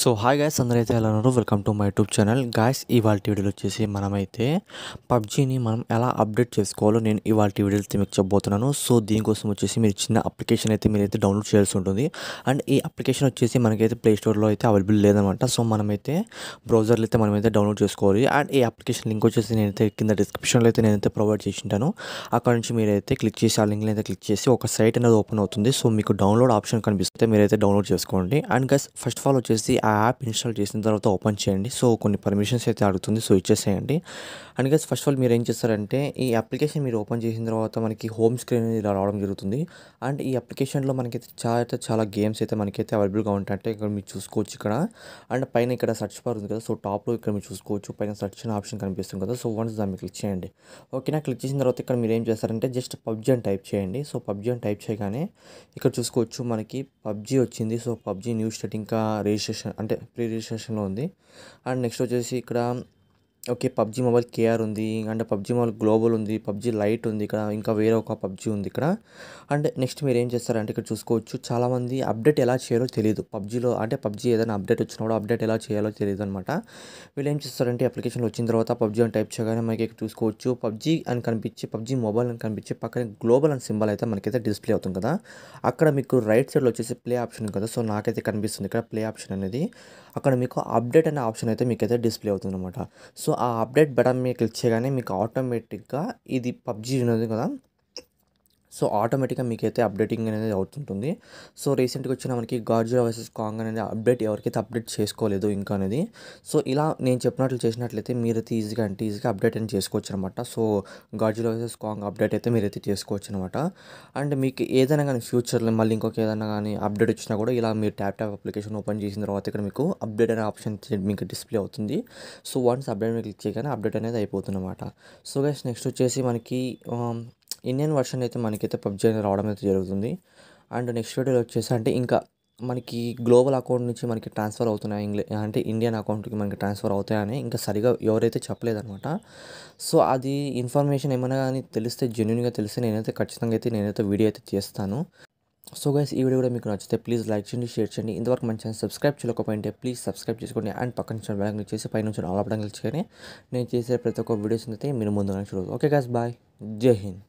so hi guys అందరైతే ఎలా ఉన్నారు welcome to my YouTube channel guys ఇవాళ టీవీలో వచ్చేసి మనమైతే పబ్జీని మనం ఎలా అప్డేట్ చేసుకోవాలో నేను ఇవాళ అయితే మీకు చెప్పబోతున్నాను సో దీనికోసం వచ్చేసి మీరు చిన్న అప్లికేషన్ అయితే మీరైతే డౌన్లోడ్ చేయాల్సి ఉంటుంది అండ్ ఈ అప్లికేషన్ వచ్చేసి మనకైతే ప్లేస్టోర్లో అయితే అవైలబుల్ లేదనమాట సో మనమైతే బ్రౌజర్లు అయితే మనమైతే డౌన్లోడ్ చేసుకోవాలి అండ్ ఈ అప్లికేషన్ లింక్ వచ్చేసి నేనైతే కింద డిస్క్రిప్షన్లో అయితే నేనైతే ప్రొవైడ్ చేసింటాను అక్కడ నుంచి మీరైతే క్లిక్ చేసి ఆ లింక్లో అయితే క్లిక్ చేసి ఒక సైట్ అనేది ఓపెన్ అవుతుంది సో మీకు డౌన్లోడ్ ఆప్షన్ కనిపిస్తే మీరైతే డౌన్లోడ్ చేసుకోండి and guys first of all వచ్చేసి ఆ యాప్ ఇన్స్టాల్ చేసిన తర్వాత ఓపెన్ చేయండి సో కొన్ని పర్మిషన్స్ అయితే అడుగుతుంది సో ఇచ్చేసేయండి and guys first of all మీరు ఏం చేస్తారంటే ఈ అప్లికేషన్ మీరు ఓపెన్ చేసిన తర్వాత మనకి హోమ్ స్క్రీన్ ఇలా రావడం జరుగుతుంది అండ్ ఈ అప్లికేషన్లో మనకైతే చాలా చాలా గేమ్స్ అయితే మనకైతే అవైలబుల్గా ఉంటాయంటే ఇక్కడ మీరు చూసుకోవచ్చు ఇక్కడ అండ్ పైన ఇక్కడ సర్చ్ బార్ ఉంది కదా సో టాప్లో ఇక్కడ మీరు చూసుకోవచ్చు పైన సర్చ్ అనే ఆప్షన్ కనిపిస్తుంది కదా సో వన్స్ దాన్ని క్లిక్ చేయండి ఓకేనా క్లిక్ చేసిన తర్వాత ఇక్కడ మీరు ఏం చేస్తారంటే జస్ట్ పబ్జీ అని టైప్ చేయండి సో పబ్జీ అని టైప్ చేయగానే ఇక్కడ చూసుకోవచ్చు మనకి పబ్జీ వచ్చింది సో పబ్జీ న్యూ స్టార్ట్ ఇంకా రిజిస్ట్రేషన్ అంటే ప్రీ రిజిస్ట్రేషన్లో ఉంది అండ్ నెక్స్ట్ వచ్చేసి ఇక్కడ ఓకే పబ్జి మొబైల్ కేఆర్ ఉంది అంటే పబ్జి మొబైల్ గ్లోబల్ ఉంది పబ్జి లైట్ ఉంది ఇక్కడ ఇంకా వేరే ఒక పబ్జి ఉంది ఇక్కడ అండ్ నెక్స్ట్ మీరు ఏం చేస్తారంటే ఇక్కడ చూసుకోవచ్చు చాలామంది అప్డేట్ ఎలా చేయాలో తెలియదు పబ్జిలో అంటే పబ్జి ఏదైనా అప్డేట్ వచ్చినప్పుడు అప్డేట్ ఎలా చేయాలో తెలియదు అనమాట వీళ్ళు ఏం చేస్తారంటే అప్లికేషన్ వచ్చిన తర్వాత పబ్జి అని టైప్ చేయగానే మనకి ఇక్కడ చూసుకోవచ్చు పబ్జి అని కనిపించి పబ్జి మొబైల్ అని కనిపించి పక్కన గ్లోబల్ అని సింబల్ అయితే మనకైతే డిస్ప్లే అవుతుంది కదా అక్కడ మీకు రైట్ సైడ్లో వచ్చేసి ప్లే ఆప్షన్ కదా సో నాకైతే కనిపిస్తుంది ఇక్కడ ప్లే ఆప్షన్ అనేది అక్కడ మీకు అప్డేట్ అనే ఆప్షన్ అయితే మీకైతే డిస్ప్లే అవుతుంది అనమాట సో సో ఆ అప్డేట్ బటన్ మీద క్లిక్ చేయగానే మీకు ఆటోమేటిక్గా ఇది పబ్జీ ఉన్నది కదా సో ఆటోమేటిక్గా మీకైతే అప్డేటింగ్ అనేది అవుతుంటుంది సో రీసెంట్గా వచ్చిన మనకి గార్జుల వర్సెస్ కాంగ్ అనేది అప్డేట్ ఎవరికైతే అప్డేట్ చేసుకోలేదు ఇంకా అనేది సో ఇలా నేను చెప్పినట్లు చేసినట్లయితే మీరైతే ఈజీగా అంటే ఈజీగా అప్డేట్ అని చేసుకోవచ్చు అనమాట so Godzilla versus Kong update అయితే మీరైతే చేసుకోవచ్చు అనమాట అండ్ మీకు ఏదైనా కానీ ఫ్యూచర్లో మళ్ళీ ఇంకొక ఏదైనా కానీ అప్డేట్ వచ్చినా కూడా ఇలా మీరు ట్యాప్ ట్యాప్ అప్లికేషన్ ఓపెన్ చేసిన తర్వాత ఇక్కడ మీకు అప్డేట్ అనే ఆప్షన్ మీకు డిస్ప్లే అవుతుంది సో వన్స్ అప్డేట్ మీరు క్లిక్ చేయగానే అప్డేట్ అనేది అయిపోతుంది అనమాట సో గైస్ నెక్స్ట్ వచ్చేసి మనకి ఇండియన్ వర్షన్ అయితే మనకైతే పబ్జీ అనేది రావడం అయితే జరుగుతుంది అండ్ నెక్స్ట్ వీడియోలో వచ్చేసి అంటే ఇంకా మనకి గ్లోబల్ అకౌంట్ నుంచి మనకి ట్రాన్స్ఫర్ అవుతున్నాయి ఇంగ్లీ అంటే ఇండియన్ అకౌంట్కి మనకి ట్రాన్స్ఫర్ అవుతాయని ఇంకా సరిగా ఎవరైతే చెప్పలేదనమాట సో అది ఇన్ఫర్మేషన్ ఏమైనా కానీ తెలిస్తే జెన్యున్గా తెలిస్తే నేనైతే ఖచ్చితంగా అయితే నేనైతే వీడియో అయితే చేస్తాను సో గైస్ ఈ వీడియో కూడా మీకు నచ్చితే ప్లీజ్ లైక్ చేయండి షేర్ చేయండి ఇంతవరకు మంచి ఛానల్ సబ్స్క్రైబ్ చేయకపోయింటే ప్లీజ్ సబ్స్క్రైబ్ చేసుకోండి అండ్ పక్కన నుంచి బ్యాంక్ చేసి పైన నుంచి ఆల్ కలిసి కానీ నేను చేసే ప్రతి ఒక్క వీడియోస్ అయితే మీరు ముందుగానే చూడదు ఓకే గైస్ బాయ్ జై హింద్